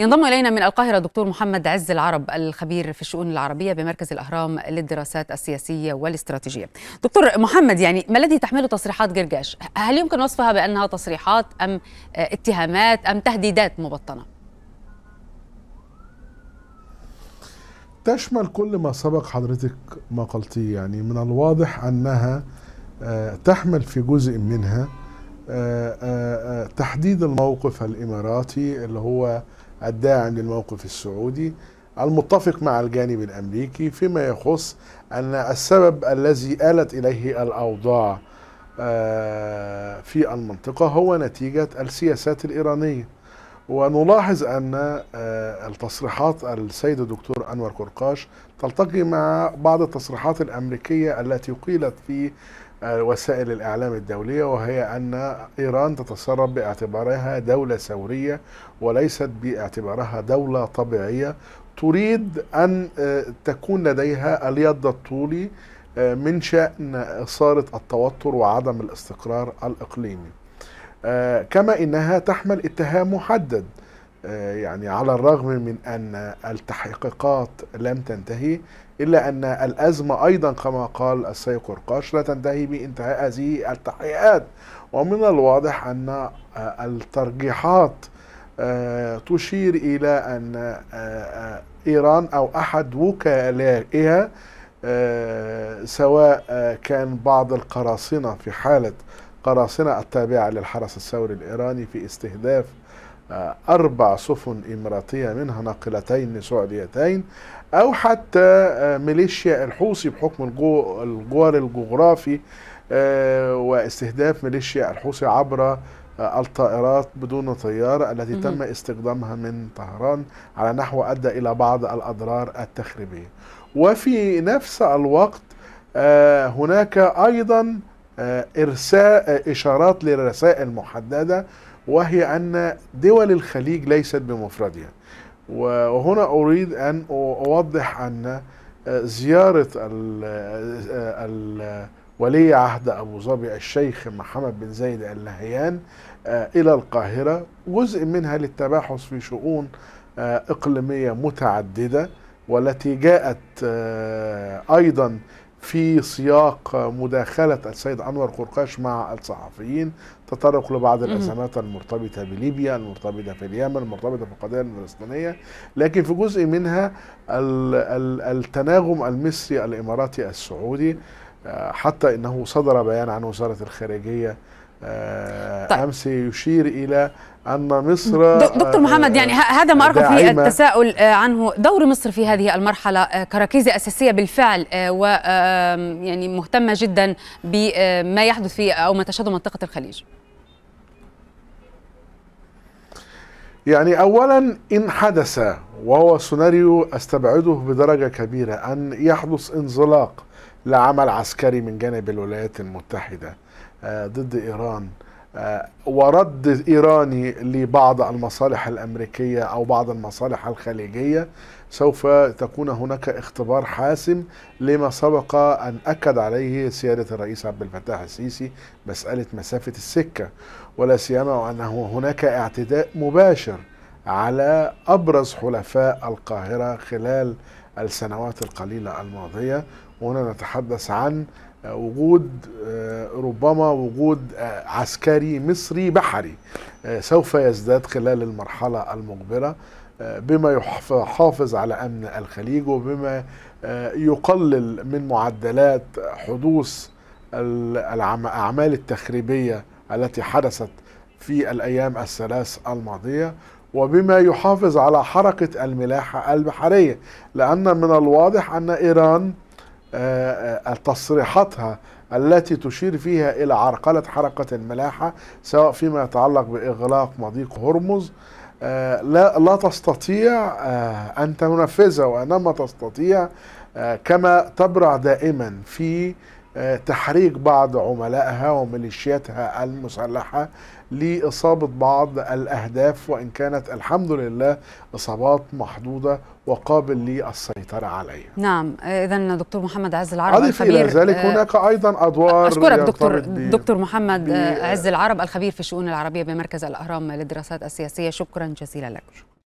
ينضم الينا من القاهره الدكتور محمد عز العرب الخبير في الشؤون العربيه بمركز الاهرام للدراسات السياسيه والاستراتيجيه. دكتور محمد يعني ما الذي تحمله تصريحات جرجاش؟ هل يمكن وصفها بانها تصريحات ام اتهامات ام تهديدات مبطنه؟ تشمل كل ما سبق حضرتك ما قلتيه يعني من الواضح انها آه، تحمل في جزء منها آه، آه، تحديد الموقف الاماراتي اللي هو الداعم للموقف السعودي المتفق مع الجانب الامريكي فيما يخص ان السبب الذي آلت اليه الاوضاع آه، في المنطقه هو نتيجه السياسات الايرانيه ونلاحظ ان آه، التصريحات السيد الدكتور انور قرقاش تلتقي مع بعض التصريحات الامريكيه التي قيلت في وسائل الإعلام الدولية وهي أن إيران تتصرف باعتبارها دولة ثورية وليست باعتبارها دولة طبيعية تريد أن آه، تكون لديها اليد الطولي آه، من شأن إثارة التوتر وعدم الاستقرار الإقليمي آه، كما إنها تحمل اتهام محدد آه، يعني على الرغم من أن التحقيقات لم تنتهي إلا أن الأزمة أيضا كما قال السيد قرقاش لا تنتهي بانتهاء هذه التحقيقات ومن الواضح أن آه، الترجيحات آه، تشير إلى أن إيران أو أحد وكلائها سواء كان بعض القراصنة في حالة قراصنة التابعة للحرس الثوري الإيراني في استهداف آه، أربع سفن إماراتية منها ناقلتين سعوديتين أو حتى آه، ميليشيا الحوثي بحكم الجوار الجغرافي آه، واستهداف ميليشيا الحوثي عبر الطائرات بدون طيار التي تم استخدامها من طهران على نحو أدى إلى بعض الأضرار التخريبية وفي نفس الوقت هناك أيضا إرساء إشارات لرسائل محددة وهي أن دول الخليج ليست بمفردها وهنا أريد أن أوضح أن آه، زيارة ال آه، ال آه، ولي عهد أبو ظبي الشيخ محمد بن زايد النهيان إلى القاهرة جزء منها للتباحث في شؤون إقليمية متعددة والتي جاءت أيضا في سياق مداخلة السيد أنور قرقاش مع الصحفيين تطرق لبعض الأزمات المرتبطة بليبيا المرتبطة في اليمن المرتبطة في القضية الفلسطينية لكن في جزء منها التناغم المصري الإماراتي السعودي آه، حتى انه صدر بيان عن وزاره الخارجيه آه، طيب. امس يشير الى أن مصر دكتور محمد يعني هذا ما أرغب في التساؤل آه، عنه دور مصر في هذه المرحلة آه، كركيزة أساسية بالفعل آه، و يعني مهتمة جدا بما يحدث في أو ما تشهده منطقة الخليج يعني أولا إن حدث وهو سيناريو أستبعده بدرجة كبيرة أن يحدث انزلاق لعمل عسكري من جانب الولايات المتحدة ضد إيران آه، ورد ايراني لبعض المصالح الامريكيه او بعض المصالح الخليجيه سوف تكون هناك اختبار حاسم لما سبق ان اكد عليه سياده الرئيس عبد الفتاح السيسي مساله مسافه السكه ولا سيما وانه هناك اعتداء مباشر على ابرز حلفاء القاهره خلال السنوات القليلة الماضية وهنا نتحدث عن وجود ربما وجود عسكري مصري بحري سوف يزداد خلال المرحلة المقبلة بما يحافظ على امن الخليج وبما يقلل من معدلات حدوث الاعمال التخريبيه التي حدثت في الايام الثلاث الماضيه وبما يحافظ على حركة الملاحة البحرية لأن من الواضح أن إيران آه، آه، تصريحاتها التي تشير فيها إلى عرقلة حركة الملاحة سواء فيما يتعلق بإغلاق مضيق هرمز آه، لا, لا تستطيع أن تنفذها وإنما تستطيع كما تبرع دائما في آه، تحريك بعض عملائها وميليشياتها المسلحة لإصابة بعض الأهداف وإن كانت الحمد لله إصابات محدودة وقابل للسيطرة عليها نعم آه، إذا دكتور محمد عز العرب أضيف الخبير إلى آه، ذلك هناك أيضا أدوار أشكرك دكتور, دكتور محمد عز العرب الخبير في الشؤون العربية بمركز الأهرام للدراسات السياسية شكرا جزيلا لك